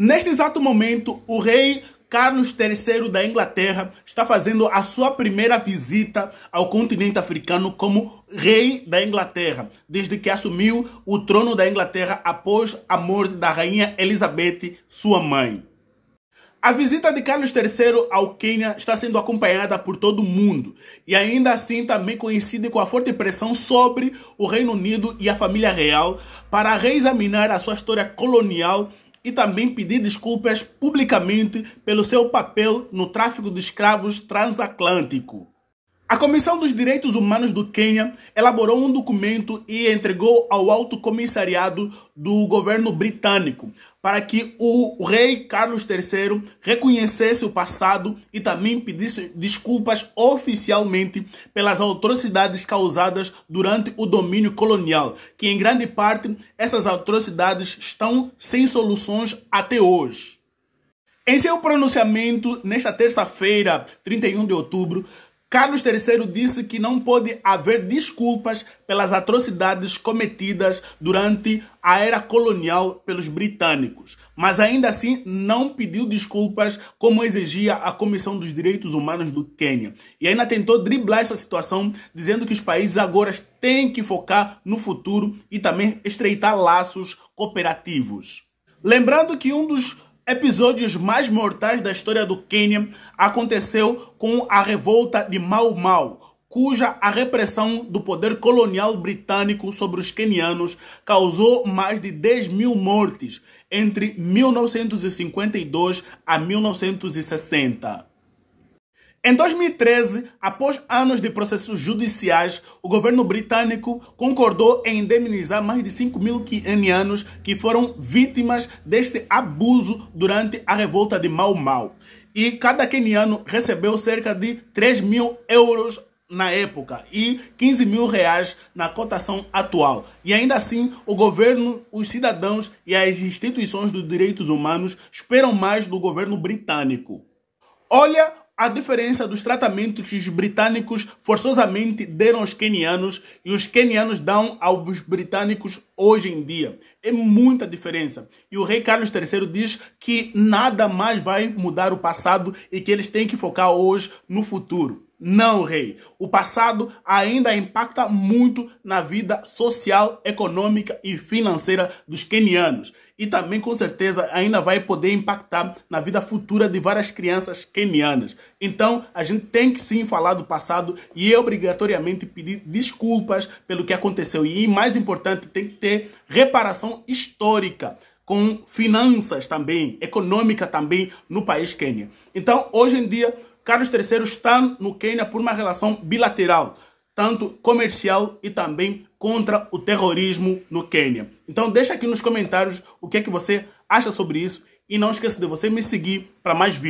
Neste exato momento, o rei Carlos III da Inglaterra está fazendo a sua primeira visita ao continente africano como rei da Inglaterra, desde que assumiu o trono da Inglaterra após a morte da rainha Elizabeth, sua mãe. A visita de Carlos III ao Quênia está sendo acompanhada por todo o mundo e ainda assim também coincide com a forte pressão sobre o Reino Unido e a família real para reexaminar a sua história colonial e também pedir desculpas publicamente pelo seu papel no tráfico de escravos transatlântico. A Comissão dos Direitos Humanos do Quênia elaborou um documento e entregou ao Alto Comissariado do governo britânico para que o rei Carlos III reconhecesse o passado e também pedisse desculpas oficialmente pelas atrocidades causadas durante o domínio colonial, que em grande parte essas atrocidades estão sem soluções até hoje. Em seu pronunciamento nesta terça-feira, 31 de outubro, Carlos III disse que não pode haver desculpas pelas atrocidades cometidas durante a era colonial pelos britânicos, mas ainda assim não pediu desculpas como exigia a Comissão dos Direitos Humanos do Quênia. E ainda tentou driblar essa situação, dizendo que os países agora têm que focar no futuro e também estreitar laços cooperativos. Lembrando que um dos episódios mais mortais da história do Quênia aconteceu com a revolta de Mau Mau, cuja a repressão do poder colonial britânico sobre os quenianos causou mais de 10 mil mortes entre 1952 a 1960. Em 2013, após anos de processos judiciais, o governo britânico concordou em indemnizar mais de 5 mil quienianos que foram vítimas deste abuso durante a revolta de Mau Mau. E cada queniano recebeu cerca de 3 mil euros na época e 15 mil reais na cotação atual. E ainda assim, o governo, os cidadãos e as instituições dos direitos humanos esperam mais do governo britânico. Olha a diferença dos tratamentos que os britânicos forçosamente deram aos quenianos e os quenianos dão aos britânicos hoje em dia. É muita diferença. E o rei Carlos III diz que nada mais vai mudar o passado e que eles têm que focar hoje no futuro. Não, rei. O passado ainda impacta muito na vida social, econômica e financeira dos quenianos. E também, com certeza, ainda vai poder impactar na vida futura de várias crianças quenianas. Então, a gente tem que sim falar do passado e obrigatoriamente pedir desculpas pelo que aconteceu. E, mais importante, tem que ter reparação histórica com finanças também, econômica também no país Quênia. Então, hoje em dia, Carlos III está no Quênia por uma relação bilateral, tanto comercial e também contra o terrorismo no Quênia. Então deixa aqui nos comentários o que é que você acha sobre isso e não esqueça de você me seguir para mais vídeos.